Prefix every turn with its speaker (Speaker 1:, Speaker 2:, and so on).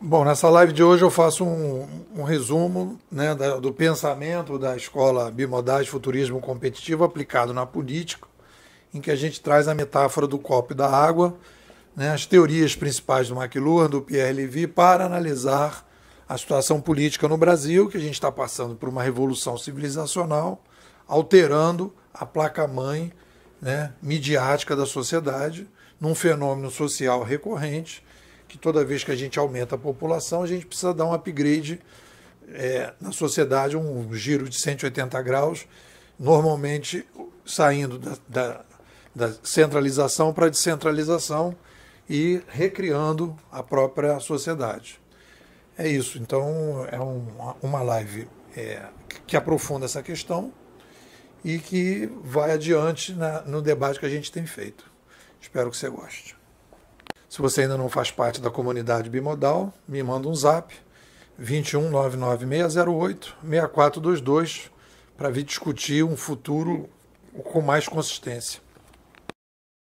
Speaker 1: Bom, nessa live de hoje eu faço um, um resumo né, da, do pensamento da escola Bimodais Futurismo Competitivo aplicado na política, em que a gente traz a metáfora do copo e da água, né, as teorias principais do McLuhan, do Pierre Levy, para analisar a situação política no Brasil, que a gente está passando por uma revolução civilizacional, alterando a placa-mãe né, midiática da sociedade, num fenômeno social recorrente que toda vez que a gente aumenta a população, a gente precisa dar um upgrade é, na sociedade, um giro de 180 graus, normalmente saindo da, da, da centralização para a descentralização e recriando a própria sociedade. É isso, então é um, uma live é, que aprofunda essa questão e que vai adiante na, no debate que a gente tem feito. Espero que você goste. Se você ainda não faz parte da comunidade bimodal, me manda um zap 21 99608 6422 para vir discutir um futuro com mais consistência.